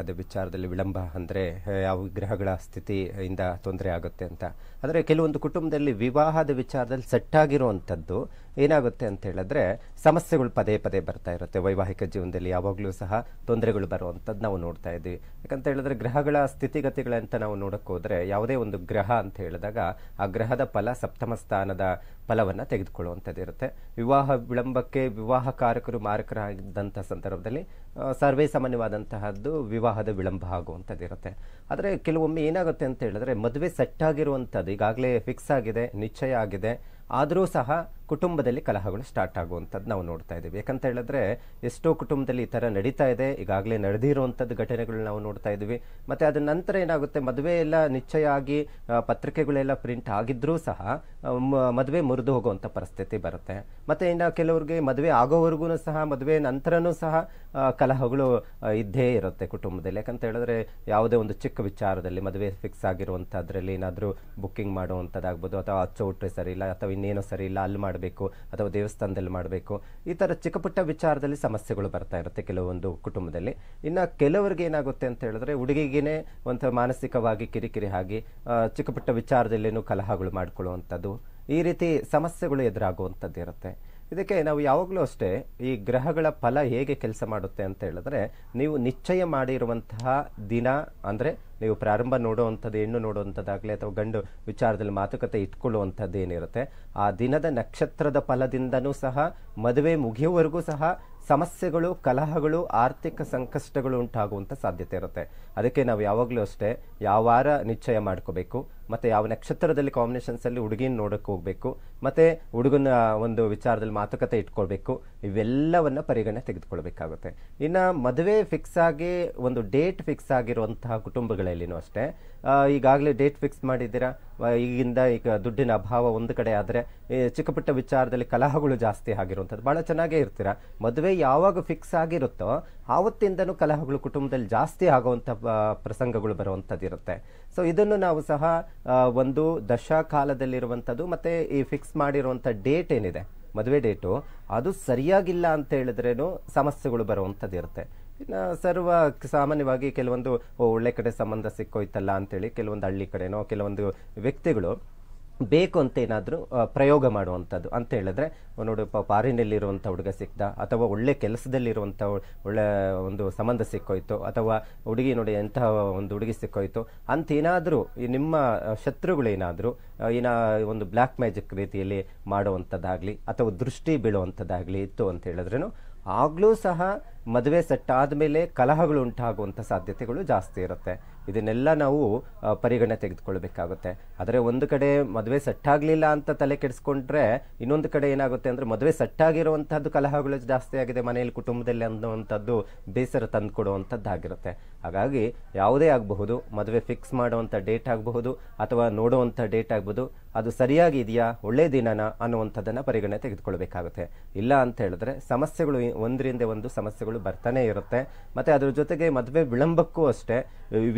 ಅದೇ ವಿಚಾರದಲ್ಲಿ ವಿಳಂಬ ಅಂದ್ರೆ ಯಾವ ಗ್ರಹಗಳ ಸ್ಥಿತಿಯಿಂದ ತೊಂದರೆ ಆಗುತ್ತೆ ಅಂತ ಆದರೆ ಕೆಲವೊಂದು ಕುಟುಂಬದಲ್ಲಿ ವಿವಾಹದ ವಿಚಾರದಲ್ಲಿ ಸೆಟ್ ಆಗಿರುವಂಥದ್ದು ಏನಾಗುತ್ತೆ ಅಂತ ಹೇಳಿದ್ರೆ ಸಮಸ್ಯೆಗಳು ಪದೇ ಪದೇ ಬರ್ತಾ ಇರುತ್ತೆ ವೈವಾಹಿಕ ಜೀವನದಲ್ಲಿ ಯಾವಾಗಲೂ ಸಹ ತೊಂದರೆಗಳು ಬರುವಂಥದ್ದು ನಾವು ನೋಡ್ತಾ ಇದ್ದೀವಿ ಯಾಕಂತ ಹೇಳಿದ್ರೆ ಗ್ರಹಗಳ ಸ್ಥಿತಿಗತಿಗಳಂತ ನಾವು ನೋಡೋಕೆ ಹೋದರೆ ಯಾವುದೇ ಒಂದು ಗ್ರಹ ಅಂತ ಹೇಳಿದಾಗ ಆ ಗ್ರಹದ ಫಲ ಸಪ್ತಮ ಸ್ಥಾನದ ಫಲವನ್ನು ತೆಗೆದುಕೊಳ್ಳುವಂಥದ್ದು ಇರುತ್ತೆ ವಿವಾಹ ವಿಳಂಬಕ್ಕೆ ವಿವಾಹ ಕಾರಕರು ಮಾರಕರಾಗಿದ್ದಂಥ ಸಂದರ್ಭದಲ್ಲಿ ಸರ್ವೇ ಸಾಮಾನ್ಯವಾದಂತಹದ್ದು ವಿವಾಹದ ವಿಳಂಬ ಇರುತ್ತೆ ಆದರೆ ಕೆಲವೊಮ್ಮೆ ಏನಾಗುತ್ತೆ ಅಂತ ಹೇಳಿದ್ರೆ ಮದುವೆ ಸೆಟ್ ಆಗಿರುವಂಥದ್ದು ಈಗಾಗಲೇ ಫಿಕ್ಸ್ ಆಗಿದೆ ನಿಶ್ಚಯ ಆಗಿದೆ ಆದರೂ ಸಹ ಕುಟುಂಬದಲ್ಲಿ ಕಲಹಗಳು ಸ್ಟಾರ್ಟ್ ಆಗುವಂಥದ್ದು ನಾವು ನೋಡ್ತಾ ಇದ್ದೀವಿ ಯಾಕಂತ ಹೇಳಿದ್ರೆ ಎಷ್ಟೋ ಕುಟುಂಬದಲ್ಲಿ ಈ ಥರ ನಡೀತಾ ಇದೆ ಈಗಾಗಲೇ ನಡೆದಿರುವಂಥದ್ದು ಘಟನೆಗಳು ನಾವು ನೋಡ್ತಾ ಇದ್ದೀವಿ ಮತ್ತು ಅದರ ನಂತರ ಏನಾಗುತ್ತೆ ಮದುವೆ ಎಲ್ಲ ನಿಶ್ಚಯ ಆಗಿ ಪತ್ರಿಕೆಗಳೆಲ್ಲ ಪ್ರಿಂಟ್ ಆಗಿದ್ರೂ ಸಹ ಮದುವೆ ಮುರಿದು ಹೋಗುವಂಥ ಪರಿಸ್ಥಿತಿ ಬರುತ್ತೆ ಮತ್ತು ಇನ್ನು ಕೆಲವ್ರಿಗೆ ಮದುವೆ ಆಗೋವರೆಗೂ ಸಹ ಮದುವೆ ನಂತರನೂ ಸಹ ಕಲಹಗಳು ಇದ್ದೇ ಇರುತ್ತೆ ಕುಟುಂಬದಲ್ಲಿ ಯಾಕಂತ ಹೇಳಿದ್ರೆ ಯಾವುದೇ ಒಂದು ಚಿಕ್ಕ ವಿಚಾರದಲ್ಲಿ ಮದುವೆ ಫಿಕ್ಸ್ ಆಗಿರುವಂಥದ್ರಲ್ಲಿ ಏನಾದರೂ ಬುಕ್ಕಿಂಗ್ ಮಾಡುವಂಥದ್ದಾಗ್ಬೋದು ಅಥವಾ ಹಚ್ಚೋಟ್ರೆ ಸರಿ ಇಲ್ಲ ಅಥವಾ ಇನ್ನೇನೋ ಸರಿ ಇಲ್ಲ ಅಲ್ಲಿ ಮಾಡಿ ಮಾಡಬೇಕು ಅಥವಾ ದೇವಸ್ಥಾನದಲ್ಲಿ ಮಾಡಬೇಕು ಈ ಥರ ಚಿಕ್ಕ ಪುಟ್ಟ ವಿಚಾರದಲ್ಲಿ ಸಮಸ್ಯೆಗಳು ಬರ್ತಾ ಇರುತ್ತೆ ಕೆಲವೊಂದು ಕುಟುಂಬದಲ್ಲಿ ಇನ್ನು ಕೆಲವರಿಗೆ ಏನಾಗುತ್ತೆ ಅಂತ ಹೇಳಿದ್ರೆ ಹುಡುಗಿಗೇನೆ ಒಂಥರ ಮಾನಸಿಕವಾಗಿ ಕಿರಿಕಿರಿ ಆಗಿ ಚಿಕ್ಕ ಪುಟ್ಟ ವಿಚಾರದಲ್ಲೇನು ಕಲಹಗಳು ಮಾಡ್ಕೊಳ್ಳುವಂಥದ್ದು ಈ ರೀತಿ ಸಮಸ್ಯೆಗಳು ಎದುರಾಗುವಂಥದ್ದು ಇರುತ್ತೆ ಇದಕ್ಕೆ ನಾವು ಯಾವಾಗಲೂ ಅಷ್ಟೇ ಈ ಗ್ರಹಗಳ ಫಲ ಹೇಗೆ ಕೆಲಸ ಮಾಡುತ್ತೆ ಅಂತ ಹೇಳಿದ್ರೆ ನೀವು ನಿಶ್ಚಯ ಮಾಡಿರುವಂತಹ ದಿನ ಅಂದರೆ ನೀವು ಪ್ರಾರಂಭ ನೋಡುವಂಥದ್ದು ಹೆಣ್ಣು ನೋಡುವಂಥದ್ದಾಗಲಿ ಅಥವಾ ಗಂಡು ವಿಚಾರದಲ್ಲಿ ಮಾತುಕತೆ ಇಟ್ಕೊಳ್ಳುವಂಥದ್ದು ಏನಿರುತ್ತೆ ಆ ದಿನದ ನಕ್ಷತ್ರದ ಫಲದಿಂದನೂ ಸಹ ಮದುವೆ ಮುಗಿಯುವವರೆಗೂ ಸಹ ಸಮಸ್ಯೆಗಳು ಕಲಹಗಳು ಆರ್ಥಿಕ ಸಂಕಷ್ಟಗಳು ಉಂಟಾಗುವಂಥ ಸಾಧ್ಯತೆ ಇರುತ್ತೆ ಅದಕ್ಕೆ ನಾವು ಯಾವಾಗಲೂ ಅಷ್ಟೇ ಯಾವಾರ ನಿಶ್ಚಯ ಮಾಡ್ಕೋಬೇಕು ಮತ್ತೆ ಯಾವ ನಕ್ಷತ್ರದಲ್ಲಿ ಕಾಂಬಿನೇಷನ್ಸ್ ಅಲ್ಲಿ ಹುಡುಗಿನ ನೋಡಕ್ ಹೋಗ್ಬೇಕು ಮತ್ತೆ ಹುಡುಗನ ಒಂದು ವಿಚಾರದಲ್ಲಿ ಮಾತುಕತೆ ಇಟ್ಕೊಳ್ಬೇಕು ಇವೆಲ್ಲವನ್ನ ಪರಿಗಣನೆ ತೆಗೆದುಕೊಳ್ಬೇಕಾಗುತ್ತೆ ಇನ್ನು ಮದುವೆ ಫಿಕ್ಸ್ ಆಗಿ ಒಂದು ಡೇಟ್ ಫಿಕ್ಸ್ ಆಗಿರುವಂತಹ ಕುಟುಂಬಗಳಲ್ಲಿನೂ ಅಷ್ಟೇ ಈಗಾಗಲೇ ಡೇಟ್ ಫಿಕ್ಸ್ ಮಾಡಿದ್ದೀರಾ ಈಗಿಂದ ಈಗ ದುಡ್ಡಿನ ಅಭಾವ ಒಂದು ಕಡೆ ಆದರೆ ಚಿಕ್ಕಪುಟ್ಟ ವಿಚಾರದಲ್ಲಿ ಕಲಹಗಳು ಜಾಸ್ತಿ ಆಗಿರುವಂಥದ್ದು ಭಾಳ ಚೆನ್ನಾಗೇ ಇರ್ತೀರ ಮದುವೆ ಯಾವಾಗ ಫಿಕ್ಸ್ ಆಗಿರುತ್ತೋ ಆವತ್ತಿಂದನೂ ಕಲಹಗಳು ಕುಟುಂಬದಲ್ಲಿ ಜಾಸ್ತಿ ಆಗುವಂಥ ಪ್ರಸಂಗಗಳು ಬರುವಂಥದ್ದು ಇರುತ್ತೆ ಸೊ ಇದನ್ನು ನಾವು ಸಹ ಒಂದು ದಶಕಾಲದಲ್ಲಿರುವಂಥದ್ದು ಮತ್ತೆ ಈ ಫಿಕ್ಸ್ ಮಾಡಿರುವಂಥ ಡೇಟ್ ಏನಿದೆ ಮದುವೆ ಡೇಟು ಅದು ಸರಿಯಾಗಿಲ್ಲ ಅಂತ ಹೇಳಿದ್ರೇನು ಸಮಸ್ಯೆಗಳು ಬರುವಂಥದ್ದು ಇರುತ್ತೆ ಇನ್ನು ಸರ್ವ ಸಾಮಾನ್ಯವಾಗಿ ಕೆಲವೊಂದು ಒಳ್ಳೆ ಕಡೆ ಸಂಬಂಧ ಸಿಕ್ಕೋಯ್ತಲ್ಲ ಅಂತೇಳಿ ಕೆಲವೊಂದು ಹಳ್ಳಿ ಕಡೆನೋ ಕೆಲವೊಂದು ವ್ಯಕ್ತಿಗಳು ಬೇಕು ಅಂತ ಏನಾದರೂ ಪ್ರಯೋಗ ಮಾಡುವಂಥದ್ದು ಅಂತ ಹೇಳಿದ್ರೆ ನೋಡು ಫಾರಿನಲ್ಲಿರುವಂಥ ಹುಡುಗ ಸಿಕ್ತ ಅಥವಾ ಒಳ್ಳೆ ಕೆಲಸದಲ್ಲಿರುವಂಥ ಒಳ್ಳೆ ಒಂದು ಸಂಬಂಧ ಸಿಕ್ಕೋಯ್ತು ಅಥವಾ ಹುಡುಗಿ ನೋಡಿ ಎಂತಹ ಒಂದು ಹುಡುಗಿ ಸಿಕ್ಕೋಯ್ತು ಅಂತ ಏನಾದರೂ ನಿಮ್ಮ ಶತ್ರುಗಳೇನಾದರೂ ಏನ ಒಂದು ಬ್ಲ್ಯಾಕ್ ಮ್ಯಾಜಿಕ್ ರೀತಿಯಲ್ಲಿ ಮಾಡುವಂಥದ್ದಾಗಲಿ ಅಥವಾ ದೃಷ್ಟಿ ಬೀಳುವಂಥದ್ದಾಗಲಿ ಇತ್ತು ಅಂತ ಹೇಳಿದ್ರೂ ಆಗಲೂ ಸಹ ಮದುವೆ ಸೆಟ್ ಆದಮೇಲೆ ಕಲಹಗಳು ಉಂಟಾಗುವಂಥ ಸಾಧ್ಯತೆಗಳು ಜಾಸ್ತಿ ಇರುತ್ತೆ ಇದನ್ನೆಲ್ಲ ನಾವು ಪರಿಗಣನೆ ತೆಗೆದುಕೊಳ್ಬೇಕಾಗುತ್ತೆ ಆದರೆ ಒಂದು ಕಡೆ ಮದುವೆ ಸೆಟ್ಟಾಗಲಿಲ್ಲ ಅಂತ ತಲೆ ಕೆಡಿಸ್ಕೊಂಡ್ರೆ ಇನ್ನೊಂದು ಕಡೆ ಏನಾಗುತ್ತೆ ಅಂದರೆ ಮದುವೆ ಸೆಟ್ಟಾಗಿರುವಂಥದ್ದು ಕಲಹಗಳು ಜಾಸ್ತಿ ಆಗಿದೆ ಮನೆಯಲ್ಲಿ ಕುಟುಂಬದಲ್ಲಿ ಅನ್ನುವಂಥದ್ದು ಬೇಸರ ತಂದು ಕೊಡುವಂಥದ್ದಾಗಿರುತ್ತೆ ಹಾಗಾಗಿ ಯಾವುದೇ ಆಗಬಹುದು ಮದುವೆ ಫಿಕ್ಸ್ ಮಾಡುವಂಥ ಡೇಟ್ ಆಗಬಹುದು ಅಥವಾ ನೋಡುವಂಥ ಡೇಟ್ ಆಗ್ಬೋದು ಅದು ಸರಿಯಾಗಿ ಇದೆಯಾ ಒಳ್ಳೆ ದಿನನ ಅನ್ನುವಂಥದ್ದನ್ನು ಪರಿಗಣನೆ ತೆಗೆದುಕೊಳ್ಬೇಕಾಗುತ್ತೆ ಇಲ್ಲ ಅಂತ ಹೇಳಿದ್ರೆ ಸಮಸ್ಯೆಗಳು ಒಂದರಿಂದ ಒಂದು ಸಮಸ್ಯೆಗಳು ಸಮಸ್ಯೆಗಳು ಬರ್ತಾನೆ ಇರುತ್ತೆ ಮತ್ತೆ ಅದ್ರ ಜೊತೆಗೆ ಮದುವೆ ವಿಳಂಬಕ್ಕೂ ಅಷ್ಟೇ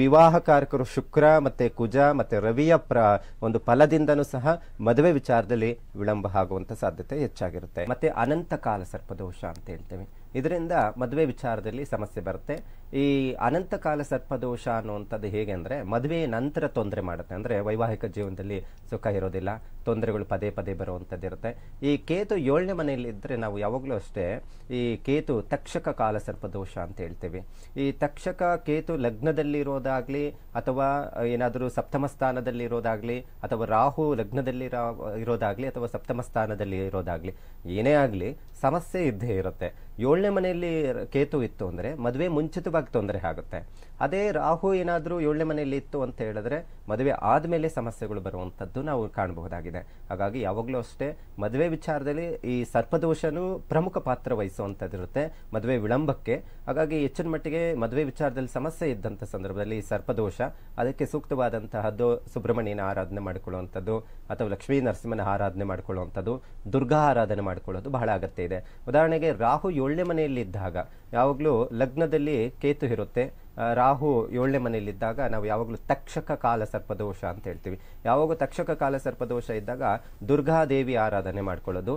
ವಿವಾಹ ಕಾರಕರು ಶುಕ್ರ ಮತ್ತೆ ಕುಜ ಮತ್ತೆ ರವಿಯ ಪ್ರ ಒಂದು ಫಲದಿಂದನೂ ಸಹ ಮದುವೆ ವಿಚಾರದಲ್ಲಿ ವಿಳಂಬ ಆಗುವಂತ ಸಾಧ್ಯತೆ ಹೆಚ್ಚಾಗಿರುತ್ತೆ ಮತ್ತೆ ಅನಂತ ಕಾಲ ಸರ್ಪದೋಷ ಅಂತ ಹೇಳ್ತೇವೆ ಇದರಿಂದ ಮದುವೆ ವಿಚಾರದಲ್ಲಿ ಸಮಸ್ಯೆ ಬರುತ್ತೆ ಈ ಅನಂತಕಾಲ ಸರ್ಪದೋಷ ಅನ್ನುವಂಥದ್ದು ಹೇಗೆ ಅಂದರೆ ಮದುವೆ ನಂತರ ತೊಂದರೆ ಮಾಡುತ್ತೆ ಅಂದರೆ ವೈವಾಹಿಕ ಜೀವನದಲ್ಲಿ ಸುಖ ಇರೋದಿಲ್ಲ ತೊಂದರೆಗಳು ಪದೇ ಪದೇ ಬರುವಂಥದ್ದು ಇರುತ್ತೆ ಈ ಕೇತು ಏಳನೇ ಮನೆಯಲ್ಲಿ ಇದ್ದರೆ ನಾವು ಯಾವಾಗಲೂ ಅಷ್ಟೇ ಈ ಕೇತು ತಕ್ಷಕ ಕಾಲ ಸರ್ಪದೋಷ ಅಂತ ಹೇಳ್ತೀವಿ ಈ ತಕ್ಷಕ ಕೇತು ಲಗ್ನದಲ್ಲಿರೋದಾಗಲಿ ಅಥವಾ ಏನಾದರೂ ಸಪ್ತಮ ಸ್ಥಾನದಲ್ಲಿರೋದಾಗಲಿ ಅಥವಾ ರಾಹು ಲಗ್ನದಲ್ಲಿ ಇರೋದಾಗಲಿ ಅಥವಾ ಸಪ್ತಮ ಸ್ಥಾನದಲ್ಲಿ ಇರೋದಾಗಲಿ ಏನೇ ಆಗಲಿ ಸಮಸ್ಯೆ ಇದ್ದೇ ಇರುತ್ತೆ ಏಳನೇ ಮನೆಯಲ್ಲಿ ಕೇತು ಇತ್ತು ಅಂದರೆ ಮದುವೆ ಮುಂಚಿತವಾಗಿ ತೊಂದರೆ ಆಗುತ್ತೆ ಅದೇ ರಾಹು ಏನಾದರೂ ಏಳನೇ ಮನೆಯಲ್ಲಿ ಇತ್ತು ಅಂತ ಹೇಳಿದ್ರೆ ಮದುವೆ ಆದಮೇಲೆ ಸಮಸ್ಯೆಗಳು ಬರುವಂಥದ್ದು ನಾವು ಕಾಣಬಹುದಾಗಿದೆ ಹಾಗಾಗಿ ಯಾವಾಗಲೂ ಅಷ್ಟೇ ಮದುವೆ ವಿಚಾರದಲ್ಲಿ ಈ ಸರ್ಪದೋಷನೂ ಪ್ರಮುಖ ಪಾತ್ರ ವಹಿಸುವಂಥದ್ದಿರುತ್ತೆ ಮದುವೆ ವಿಳಂಬಕ್ಕೆ ಹಾಗಾಗಿ ಹೆಚ್ಚಿನ ಮಟ್ಟಿಗೆ ಮದುವೆ ವಿಚಾರದಲ್ಲಿ ಸಮಸ್ಯೆ ಇದ್ದಂಥ ಸಂದರ್ಭದಲ್ಲಿ ಈ ಸರ್ಪದೋಷ ಅದಕ್ಕೆ ಸೂಕ್ತವಾದಂತಹದ್ದು ಸುಬ್ರಹ್ಮಣ್ಯನ ಆರಾಧನೆ ಮಾಡಿಕೊಳ್ಳುವಂಥದ್ದು ಅಥವಾ ಲಕ್ಷ್ಮೀ ನರಸಿಂಹನ ಆರಾಧನೆ ಮಾಡಿಕೊಳ್ಳುವಂಥದ್ದು ದುರ್ಗಾ ಆರಾಧನೆ ಮಾಡಿಕೊಳ್ಳೋದು ಬಹಳ ಅಗತ್ಯ ಇದೆ ಉದಾಹರಣೆಗೆ ರಾಹು ಏಳನೇ ಮನೆಯಲ್ಲಿ ಇದ್ದಾಗ ಯಾವಾಗಲೂ ಲಗ್ನದಲ್ಲಿ ಕೇತು ಇರುತ್ತೆ ರಾಹು ಏಳನೇ ಮನೆಯಲ್ಲಿದ್ದಾಗ ನಾವು ಯಾವಾಗಲೂ ತಕ್ಷಕ ಕಾಲ ಸರ್ಪದೋಷ ಅಂತ ಹೇಳ್ತೀವಿ ಯಾವಾಗ ತಕ್ಷಕ ಕಾಲ ಸರ್ಪದೋಷ ಇದ್ದಾಗ ದುರ್ಗಾದೇವಿ ಆರಾಧನೆ ಮಾಡ್ಕೊಳ್ಳೋದು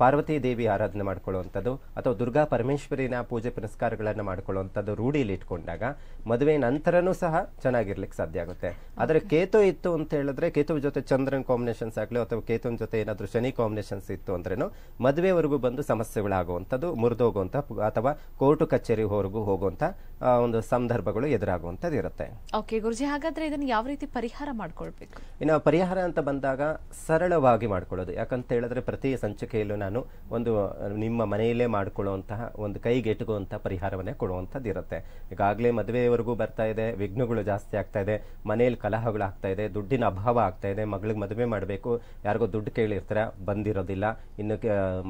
ಪಾರ್ವತಿ ದೇವಿ ಆರಾಧನೆ ಮಾಡ್ಕೊಳ್ಳುವಂಥದ್ದು ಅಥವಾ ದುರ್ಗಾ ಪರಮೇಶ್ವರಿನ ಪೂಜೆ ಪುನಸ್ಕಾರಗಳನ್ನು ಮಾಡ್ಕೊಳ್ಳುವಂಥದ್ದು ರೂಢಿಯಲ್ಲಿ ಇಟ್ಕೊಂಡಾಗ ಮದುವೆ ನಂತರನೂ ಸಹ ಚೆನ್ನಾಗಿರ್ಲಿಕ್ಕೆ ಸಾಧ್ಯ ಆಗುತ್ತೆ ಆದರೆ ಕೇತು ಇತ್ತು ಅಂತ ಹೇಳಿದ್ರೆ ಕೇತು ಜೊತೆ ಚಂದ್ರನ್ ಕಾಂಬಿನೇಷನ್ಸ್ ಆಗಲಿ ಅಥವಾ ಕೇತುವಿನ ಜೊತೆ ಏನಾದರೂ ಶನಿ ಕಾಂಬಿನೇಷನ್ಸ್ ಇತ್ತು ಅಂದ್ರೇನು ಮದುವೆವರೆಗೂ ಬಂದು ಸಮಸ್ಯೆಗಳಾಗುವಂಥದ್ದು ಮುರಿದೋಗುವಂಥ ಅಥವಾ ಕೋರ್ಟು ಕಚೇರಿವರೆಗೂ ಹೋಗುವಂಥ ಒಂದು ಸಂದರ್ಭಗಳು ಎದುರಾಗುವಂಥದ್ದು ಇರುತ್ತೆ ಓಕೆ ಗುರುಜಿ ಹಾಗಾದ್ರೆ ಇದನ್ನು ಯಾವ ರೀತಿ ಪರಿಹಾರ ಮಾಡ್ಕೊಳ್ಬೇಕು ಇನ್ನು ಪರಿಹಾರ ಅಂತ ಬಂದಾಗ ಸರಳವಾಗಿ ಮಾಡ್ಕೊಳ್ಳೋದು ಯಾಕಂತ ಹೇಳಿದ್ರೆ ಪ್ರತಿ ಸಂಚಿಕೆ ಜೊತೆಯಲ್ಲೂ ನಾನು ಒಂದು ನಿಮ್ಮ ಮನೆಯಲ್ಲೇ ಮಾಡಿಕೊಳ್ಳುವಂತಹ ಒಂದು ಪರಿಹಾರವನ್ನ ಪರಿಹಾರವನ್ನೇ ಇರುತ್ತೆ ಈಗಾಗಲೇ ಮದುವೆಯವರೆಗೂ ಬರ್ತಾ ಇದೆ ವಿಘ್ನಗಳು ಜಾಸ್ತಿ ಆಗ್ತಾ ಇದೆ ಮನೆಯಲ್ಲಿ ಕಲಹಗಳು ಆಗ್ತಾ ಇದೆ ದುಡ್ಡಿನ ಅಭಾವ ಆಗ್ತಾ ಇದೆ ಮಗಳಿಗೆ ಮದುವೆ ಮಾಡಬೇಕು ಯಾರಿಗೋ ದುಡ್ಡು ಕೇಳಿರ್ತಾರೆ ಬಂದಿರೋದಿಲ್ಲ ಇನ್ನು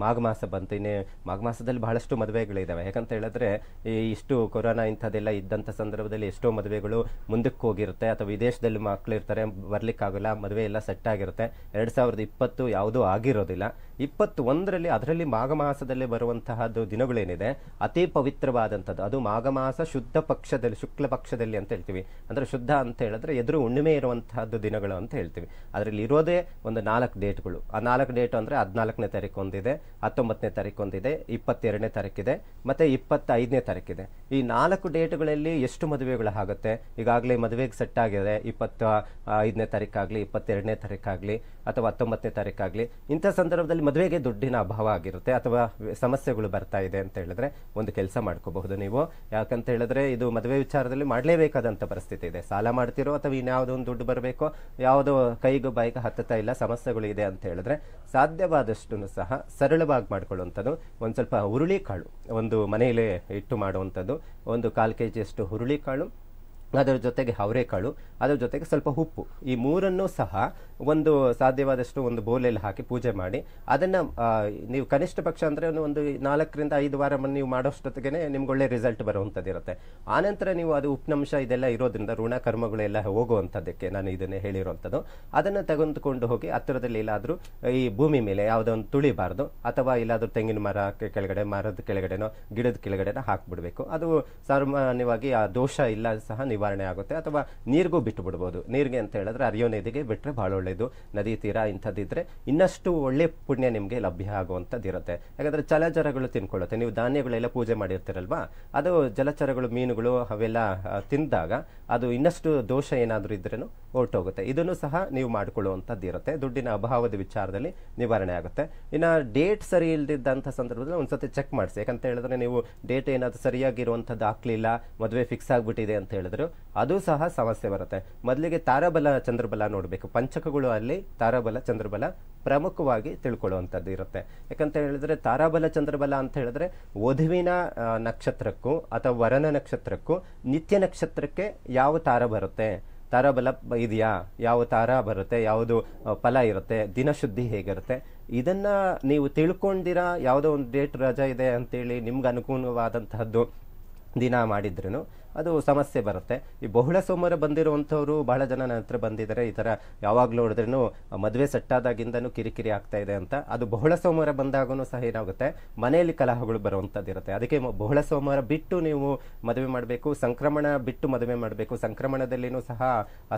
ಮಾಘ ಮಾಸ ಬಂತು ಇನ್ನೇ ಮಾಘ ಮಾಸದಲ್ಲಿ ಬಹಳಷ್ಟು ಮದುವೆಗಳಿದ್ದಾವೆ ಯಾಕಂತ ಹೇಳಿದ್ರೆ ಈ ಇಷ್ಟು ಕೊರೋನಾ ಇಂಥದ್ದೆಲ್ಲ ಇದ್ದಂಥ ಸಂದರ್ಭದಲ್ಲಿ ಎಷ್ಟೋ ಮದುವೆಗಳು ಮುಂದಕ್ಕೆ ಹೋಗಿರುತ್ತೆ ಅಥವಾ ವಿದೇಶದಲ್ಲಿ ಮಕ್ಕಳಿರ್ತಾರೆ ಬರಲಿಕ್ಕಾಗಲ್ಲ ಮದುವೆ ಎಲ್ಲ ಸೆಟ್ ಆಗಿರುತ್ತೆ ಎರಡು ಸಾವಿರದ ಇಪ್ಪತ್ತು ಯಾವುದೂ ಆಗಿರೋದಿಲ್ಲ ಇಪ್ಪತ್ತು ಒಂದರಲ್ಲಿ ಅದರಲ್ಲಿ ಮಾಘ ಮಾಸದಲ್ಲಿ ಬರುವಂತಹದ್ದು ದಿನಗಳೇನಿದೆ ಅತಿ ಪವಿತ್ರವಾದಂಥದ್ದು ಅದು ಮಾಘ ಮಾಸ ಶುದ್ಧ ಪಕ್ಷದಲ್ಲಿ ಶುಕ್ಲ ಪಕ್ಷದಲ್ಲಿ ಅಂತ ಹೇಳ್ತೀವಿ ಅಂದರೆ ಶುದ್ಧ ಅಂತ ಹೇಳಿದ್ರೆ ಎದುರು ಹುಣ್ಣಿಮೆ ಇರುವಂತಹದ್ದು ದಿನಗಳು ಅಂತ ಹೇಳ್ತೀವಿ ಅದರಲ್ಲಿ ಇರೋದೇ ಒಂದು ನಾಲ್ಕು ಡೇಟ್ಗಳು ಆ ನಾಲ್ಕು ಡೇಟ್ ಅಂದರೆ ಹದಿನಾಲ್ಕನೇ ತಾರೀಕು ಒಂದಿದೆ ಹತ್ತೊಂಬತ್ತನೇ ತಾರೀಕು ಒಂದಿದೆ ಇಪ್ಪತ್ತೆರಡನೇ ತಾರೀಕಿದೆ ಮತ್ತು ಇಪ್ಪತ್ತೈದನೇ ತಾರೀಕಿದೆ ಈ ನಾಲ್ಕು ಡೇಟ್ಗಳಲ್ಲಿ ಎಷ್ಟು ಆಗುತ್ತೆ ಈಗಾಗಲೇ ಮದುವೆಗೆ ಸೆಟ್ ಆಗಿದೆ ಇಪ್ಪತ್ತ ಐದನೇ ತಾರೀಕಾಗಲಿ ಇಪ್ಪತ್ತೆರಡನೇ ತಾರೀಕಾಗಲಿ ಅಥವಾ ಹತ್ತೊಂಬತ್ತನೇ ತಾರೀಕಾಗಲಿ ಇಂಥ ಸಂದರ್ಭದಲ್ಲಿ ಮದುವೆಗೆ ದುಡ್ಡಿನ ಅಭಾವ ಆಗಿರುತ್ತೆ ಅಥವಾ ಸಮಸ್ಯೆಗಳು ಬರ್ತಾ ಇದೆ ಅಂತ ಹೇಳಿದ್ರೆ ಒಂದು ಕೆಲಸ ಮಾಡ್ಕೋಬಹುದು ನೀವು ಯಾಕಂತ ಹೇಳಿದ್ರೆ ಇದು ಮದುವೆ ವಿಚಾರದಲ್ಲಿ ಮಾಡಲೇಬೇಕಾದಂಥ ಪರಿಸ್ಥಿತಿ ಇದೆ ಸಾಲ ಮಾಡ್ತಿರೋ ಅಥವಾ ಇನ್ಯಾವುದೋ ಒಂದು ದುಡ್ಡು ಬರಬೇಕು ಯಾವುದೋ ಕೈಗೂ ಬಾಯಿಗೆ ಹತ್ತುತ್ತಾ ಇಲ್ಲ ಸಮಸ್ಯೆಗಳು ಇದೆ ಅಂತ ಹೇಳಿದ್ರೆ ಸಾಧ್ಯವಾದಷ್ಟು ಸಹ ಸರಳವಾಗಿ ಮಾಡ್ಕೊಳ್ಳುವಂಥದ್ದು ಒಂದು ಸ್ವಲ್ಪ ಹುರುಳಿಕಾಳು ಒಂದು ಮನೆಯಲ್ಲೇ ಇಟ್ಟು ಮಾಡುವಂಥದ್ದು ಒಂದು ಕಾಲು ಕೆ ಜಿಯಷ್ಟು ಹುರುಳಿಕಾಳು ಅದರ ಜೊತೆಗೆ ಅವರೆಕಾಳು ಅದರ ಜೊತೆಗೆ ಸ್ವಲ್ಪ ಉಪ್ಪು ಈ ಮೂರನ್ನು ಸಹ ಒಂದು ಸಾಧ್ಯವಾದಷ್ಟು ಒಂದು ಬೋಲೆಯಲ್ಲಿ ಹಾಕಿ ಪೂಜೆ ಮಾಡಿ ಅದನ್ನು ನೀವು ಕನಿಷ್ಠ ಪಕ್ಷ ಅಂದರೆ ಒಂದು ನಾಲ್ಕರಿಂದ ಐದು ವಾರ ನೀವು ಮಾಡೋಷ್ಟೊತ್ತಿಗೆ ನಿಮ್ಗೆ ಒಳ್ಳೆ ರಿಸಲ್ಟ್ ಬರುವಂಥದ್ದಿರುತ್ತೆ ಆನಂತರ ನೀವು ಅದು ಉಪ್ನಂಶ ಇದೆಲ್ಲ ಇರೋದ್ರಿಂದ ಋಣ ಕರ್ಮಗಳೆಲ್ಲ ಹೋಗುವಂಥದ್ದಕ್ಕೆ ನಾನು ಇದನ್ನು ಹೇಳಿರುವಂಥದ್ದು ಅದನ್ನು ತೆಗೆದುಕೊಂಡು ಹೋಗಿ ಹತ್ತಿರದಲ್ಲಿ ಎಲ್ಲಾದರೂ ಈ ಭೂಮಿ ಮೇಲೆ ಯಾವುದೋ ಒಂದು ತುಳಿಬಾರ್ದು ಅಥವಾ ಇಲ್ಲಾದರೂ ತೆಂಗಿನ ಮರ ಕೆಳಗಡೆ ಮರದ ಕೆಳಗಡೆನೋ ಗಿಡದ ಕೆಳಗಡೆನೋ ಹಾಕಿಬಿಡಬೇಕು ಅದು ಸಾಮಾನ್ಯವಾಗಿ ಆ ದೋಷ ಇಲ್ಲ ಸಹ ನೀವು ನಿವಾರಣೆ ಆಗುತ್ತೆ ಅಥವಾ ನೀರಿಗೂ ಬಿಟ್ಟು ಬಿಡ್ಬೋದು ನೀರಿಗೆ ಅಂತ ಹೇಳಿದ್ರೆ ಅರಿಯೋ ನದಿಗೆ ಬಿಟ್ಟರೆ ಭಾಳ ಒಳ್ಳೆಯದು ನದಿ ತೀರ ಇಂಥದ್ದಿದ್ರೆ ಇನ್ನಷ್ಟು ಒಳ್ಳೆ ಪುಣ್ಯ ನಿಮಗೆ ಲಭ್ಯ ಆಗುವಂಥದ್ದು ಇರುತ್ತೆ ಯಾಕಂದರೆ ಜಲಚರಗಳು ತಿನ್ಕೊಳ್ಳುತ್ತೆ ನೀವು ಧಾನ್ಯಗಳೆಲ್ಲ ಪೂಜೆ ಮಾಡಿರ್ತೀರಲ್ವಾ ಅದು ಜಲಚರಗಳು ಮೀನುಗಳು ಅವೆಲ್ಲ ತಿಂದಾಗ ಅದು ಇನ್ನಷ್ಟು ದೋಷ ಏನಾದರೂ ಇದ್ರೂ ಹೊರಟೋಗುತ್ತೆ ಇದನ್ನು ಸಹ ನೀವು ಮಾಡಿಕೊಳ್ಳುವಂಥದ್ದು ಇರುತ್ತೆ ದುಡ್ಡಿನ ಅಭಾವದ ವಿಚಾರದಲ್ಲಿ ನಿವಾರಣೆ ಆಗುತ್ತೆ ಇನ್ನು ಡೇಟ್ ಸರಿ ಇಲ್ದಿದ್ದಂಥ ಸಂದರ್ಭದಲ್ಲಿ ಒಂದು ಸತಿ ಚೆಕ್ ಮಾಡಿಸಿ ಯಾಕಂತ ಹೇಳಿದ್ರೆ ನೀವು ಡೇಟ್ ಏನಾದರೂ ಸರಿಯಾಗಿರುವಂಥದ್ದು ಹಾಕ್ಲಿಲ್ಲ ಮದುವೆ ಫಿಕ್ಸ್ ಆಗಿಬಿಟ್ಟಿದೆ ಅಂತ ಹೇಳಿದ್ರು ಅದು ಸಹ ಸಮಸ್ಯೆ ಬರುತ್ತೆ ಮೊದಲಿಗೆ ತಾರಾಬಲ ಚಂದ್ರಬಲ ನೋಡಬೇಕು ಪಂಚಕಗಳು ಅಲ್ಲಿ ತಾರಾಬಲ ಚಂದ್ರಬಲ ಪ್ರಮುಖವಾಗಿ ತಿಳ್ಕೊಳ್ಳುವಂಥದ್ದು ಇರುತ್ತೆ ಯಾಕಂತ ಹೇಳಿದ್ರೆ ತಾರಾಬಲ ಚಂದ್ರಬಲ ಅಂತ ಹೇಳಿದ್ರೆ ವಧುವಿನ ನಕ್ಷತ್ರಕ್ಕೂ ಅಥವಾ ವರನ ನಕ್ಷತ್ರಕ್ಕೂ ನಿತ್ಯ ನಕ್ಷತ್ರಕ್ಕೆ ಯಾವ ತಾರ ಬರುತ್ತೆ ತಾರಾಬಲ ಇದೆಯಾ ಯಾವ ತಾರ ಬರುತ್ತೆ ಯಾವುದು ಫಲ ಇರುತ್ತೆ ದಿನಶುದ್ಧಿ ಹೇಗಿರುತ್ತೆ ಇದನ್ನ ನೀವು ತಿಳ್ಕೊಂಡಿರಾ ಯಾವುದೋ ಒಂದು ಡೇಟ್ ರಜಾ ಇದೆ ಅಂತೇಳಿ ನಿಮ್ಗೆ ಅನುಕೂಲವಾದಂತಹದ್ದು ದಿನ ಮಾಡಿದ್ರೂ ಅದು ಸಮಸ್ಯೆ ಬರುತ್ತೆ ಈ ಬಹುಳ ಸೋಮವಾರ ಬಂದಿರುವಂಥವ್ರು ಬಹಳ ಜನ ನನ್ನ ಹತ್ರ ಬಂದಿದ್ದಾರೆ ಈ ಥರ ಯಾವಾಗಲೂ ನೋಡಿದ್ರೂ ಮದುವೆ ಸೆಟ್ಟಾದಾಗಿಂದನೂ ಕಿರಿಕಿರಿ ಆಗ್ತಾ ಇದೆ ಅಂತ ಅದು ಬಹುಳ ಸೋಮವಾರ ಬಂದಾಗೂ ಸಹ ಏನಾಗುತ್ತೆ ಮನೆಯಲ್ಲಿ ಕಲಹಗಳು ಬರುವಂಥದ್ದು ಇರುತ್ತೆ ಅದಕ್ಕೆ ಬಹುಳ ಸೋಮವಾರ ಬಿಟ್ಟು ನೀವು ಮದುವೆ ಮಾಡಬೇಕು ಸಂಕ್ರಮಣ ಬಿಟ್ಟು ಮದುವೆ ಮಾಡಬೇಕು ಸಂಕ್ರಮಣದಲ್ಲಿನೂ ಸಹ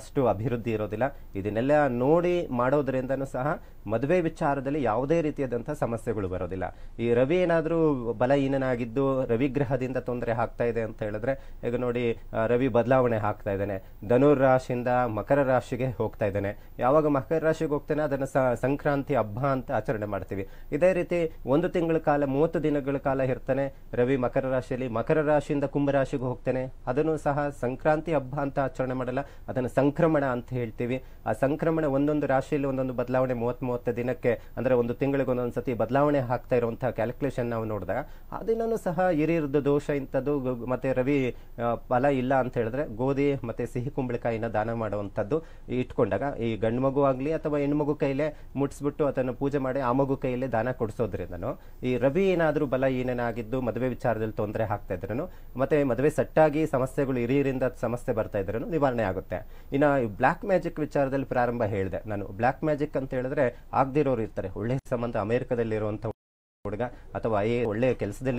ಅಷ್ಟು ಅಭಿವೃದ್ಧಿ ಇರೋದಿಲ್ಲ ಇದನ್ನೆಲ್ಲ ನೋಡಿ ಮಾಡೋದ್ರಿಂದನೂ ಸಹ ಮದುವೆ ವಿಚಾರದಲ್ಲಿ ಯಾವುದೇ ರೀತಿಯಾದಂಥ ಸಮಸ್ಯೆಗಳು ಬರೋದಿಲ್ಲ ಈ ರವಿ ಏನಾದರೂ ಬಲಹೀನಾಗಿದ್ದು ರವಿಗ್ರಹದಿಂದ ತೊಂದರೆ ಆಗ್ತಾ ಇದೆ ಅಂತ ಹೇಳಿದ್ರೆ ಈಗ ನೋಡಿ ರವಿ ಬದಲಾವಣೆ ಹಾಕ್ತಾ ಇದ್ದಾನೆ ಧನುರ್ ರಾಶಿಯಿಂದ ಮಕರ ರಾಶಿಗೆ ಹೋಗ್ತಾ ಇದ್ದಾನೆ ಯಾವಾಗ ಮಕರ ರಾಶಿಗೆ ಹೋಗ್ತಾನೆ ಅದನ್ನು ಸಂಕ್ರಾಂತಿ ಹಬ್ಬ ಅಂತ ಆಚರಣೆ ಮಾಡ್ತೀವಿ ಇದೇ ರೀತಿ ಒಂದು ತಿಂಗಳ ಕಾಲ ಮೂವತ್ತು ದಿನಗಳ ಕಾಲ ಇರ್ತಾನೆ ರವಿ ಮಕರ ರಾಶಿಯಲ್ಲಿ ಮಕರ ರಾಶಿಯಿಂದ ಕುಂಭರಾಶಿಗೆ ಹೋಗ್ತಾನೆ ಅದನ್ನು ಸಹ ಸಂಕ್ರಾಂತಿ ಹಬ್ಬ ಅಂತ ಆಚರಣೆ ಮಾಡಲ್ಲ ಅದನ್ನು ಸಂಕ್ರಮಣ ಅಂತ ಹೇಳ್ತೀವಿ ಆ ಸಂಕ್ರಮಣ ಒಂದೊಂದು ರಾಶಿಯಲ್ಲಿ ಒಂದೊಂದು ಬದಲಾವಣೆ ಮೂವತ್ತ್ ಮೂವತ್ತು ದಿನಕ್ಕೆ ಅಂದರೆ ಒಂದು ತಿಂಗಳಿಗೆ ಒಂದೊಂದು ಸತಿ ಬದಲಾವಣೆ ಆಗ್ತಾ ಇರುವಂತಹ ಕ್ಯಾಲ್ಕುಲೇಷನ್ ನಾವು ನೋಡಿದಾಗ ಅದನ್ನೂ ಸಹ ಹಿರಿಯರದ್ದು ದೋಷ ಇಂಥದ್ದು ಮತ್ತೆ ರವಿ ಫಲ ಇಲ್ಲ ಅಂತ ಹೇಳಿದ್ರೆ ಗೋಧಿ ಮತ್ತೆ ಸಿಹಿ ಕುಂಬಳಕಾಯಿನ ದಾನ ಮಾಡುವಂಥದ್ದು ಇಟ್ಕೊಂಡಾಗ ಈ ಗಂಡು ಮಗು ಆಗಲಿ ಅಥವಾ ಹೆಣ್ಮಗು ಕೈಲೇ ಮುಟ್ಸ್ಬಿಟ್ಟು ಅದನ್ನು ಪೂಜೆ ಮಾಡಿ ಆ ಮಗು ಕೈಯಲ್ಲೇ ದಾನ ಕೊಡ್ಸೋದ್ರಿಂದನು ಈ ರವಿ ಏನಾದರೂ ಬಲ ಏನೇನಾಗಿದ್ದು ಮದುವೆ ವಿಚಾರದಲ್ಲಿ ತೊಂದರೆ ಆಗ್ತಾ ಇದ್ರೂ ಮತ್ತೆ ಮದುವೆ ಸಟ್ಟಾಗಿ ಸಮಸ್ಯೆಗಳು ಹಿರಿಯರಿಂದ ಸಮಸ್ಯೆ ಬರ್ತಾ ಇದ್ರೂ ನಿವಾರಣೆ ಆಗುತ್ತೆ ಇನ್ನು ಬ್ಲಾಕ್ ಮ್ಯಾಜಿಕ್ ವಿಚಾರದಲ್ಲಿ ಪ್ರಾರಂಭ ಹೇಳಿದೆ ನಾನು ಬ್ಲಾಕ್ ಮ್ಯಾಜಿಕ್ ಅಂತ ಹೇಳಿದ್ರೆ ಆಗದಿರೋರು ಇರ್ತಾರೆ ಒಳ್ಳೆಯ ಸಂಬಂಧ ಅಮೆರಿಕದಲ್ಲಿರುವಂಥ ಹುಡುಗ ಅಥವಾ ಏ ಒಳ್ಳೆ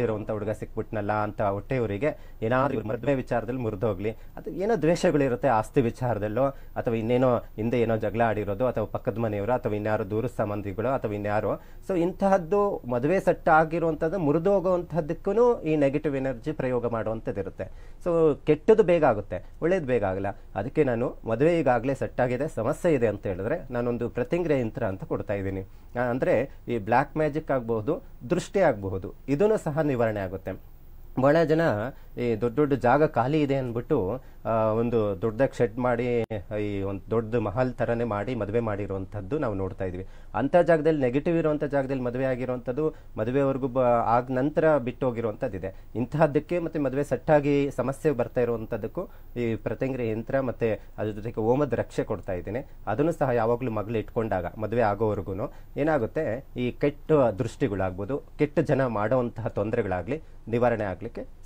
ಇರುವಂತ ಹುಡುಗ ಸಿಕ್ಬಿಟ್ನಲ್ಲ ಅಂತ ಹೊಟ್ಟೆ ಇವರಿಗೆ ಏನಾದರೂ ಮದುವೆ ವಿಚಾರದಲ್ಲಿ ಮುರಿದೋಗ್ಲಿ ಅದು ಏನೋ ದ್ವೇಷಗಳಿರುತ್ತೆ ಆಸ್ತಿ ವಿಚಾರದಲ್ಲೋ ಅಥವಾ ಇನ್ನೇನೋ ಹಿಂದೆ ಏನೋ ಜಗಳ ಆಡಿರೋದು ಅಥವಾ ಪಕ್ಕದ ಮನೆಯವರು ಅಥವಾ ಇನ್ಯಾರೋ ದೂರ ಸಂಬಂಧಿಗಳು ಅಥವಾ ಇನ್ಯಾರೋ ಸೊ ಇಂತಹದ್ದು ಮದುವೆ ಸೆಟ್ ಆಗಿರುವಂಥದ್ದು ಮುರಿದೋಗೋವಂಥದ್ದಕ್ಕೂ ಈ ನೆಗೆಟಿವ್ ಎನರ್ಜಿ ಪ್ರಯೋಗ ಮಾಡುವಂಥದ್ದು ಇರುತ್ತೆ ಸೊ ಕೆಟ್ಟದ್ದು ಬೇಗ ಆಗುತ್ತೆ ಒಳ್ಳೇದು ಬೇಗ ಆಗಲ್ಲ ಅದಕ್ಕೆ ನಾನು ಮದುವೆ ಈಗಾಗಲೇ ಸೆಟ್ ಆಗಿದೆ ಸಮಸ್ಯೆ ಇದೆ ಅಂತ ಹೇಳಿದ್ರೆ ನಾನೊಂದು ಪ್ರತಿಂಗ್ರೆ ಯಂತ್ರ ಅಂತ ಕೊಡ್ತಾ ಇದ್ದೀನಿ ಅಂದರೆ ಈ ಬ್ಲ್ಯಾಕ್ ಮ್ಯಾಜಿಕ್ ಆಗ್ಬೋದು ದೃಷ್ಟಿ ಆಗಬಹುದು ಇದೂ ಸಹ ನಿವಾರಣೆ ಆಗುತ್ತೆ ಬಹಳ ಜನ ಈ ದೊಡ್ಡ ದೊಡ್ಡ ಜಾಗ ಖಾಲಿ ಇದೆ ಅಂದ್ಬಿಟ್ಟು ಒಂದು ದೊಡ್ಡದಾಗಿ ಶೆಡ್ ಮಾಡಿ ಈ ಒಂದು ದೊಡ್ಡ ಮಹಲ್ ಥರನೇ ಮಾಡಿ ಮದುವೆ ಮಾಡಿರುವಂಥದ್ದು ನಾವು ನೋಡ್ತಾ ಇದ್ವಿ ಅಂಥ ಜಾಗದಲ್ಲಿ ನೆಗೆಟಿವ್ ಇರುವಂಥ ಜಾಗದಲ್ಲಿ ಮದುವೆ ಆಗಿರುವಂಥದ್ದು ಮದುವೆವರೆಗೂ ಬ ಆಗ ನಂತರ ಬಿಟ್ಟು ಇದೆ ಇಂತಹದ್ದಕ್ಕೆ ಮತ್ತು ಮದುವೆ ಸಟ್ಟಾಗಿ ಸಮಸ್ಯೆ ಬರ್ತಾ ಇರುವಂಥದ್ದಕ್ಕೂ ಈ ಪ್ರತಿಂಗ್ರಿ ಯಂತ್ರ ಮತ್ತು ಅದ್ರ ಜೊತೆಗೆ ಓಮದ ರಕ್ಷೆ ಕೊಡ್ತಾ ಇದ್ದೀನಿ ಅದನ್ನು ಸಹ ಯಾವಾಗಲೂ ಮಗಳು ಇಟ್ಕೊಂಡಾಗ ಮದುವೆ ಆಗೋವರೆಗೂ ಏನಾಗುತ್ತೆ ಈ ಕೆಟ್ಟ ದೃಷ್ಟಿಗಳಾಗ್ಬೋದು ಕೆಟ್ಟ ಜನ ಮಾಡುವಂತಹ ತೊಂದರೆಗಳಾಗಲಿ ನಿವಾರಣೆ ಆಗಲಿಕ್ಕೆ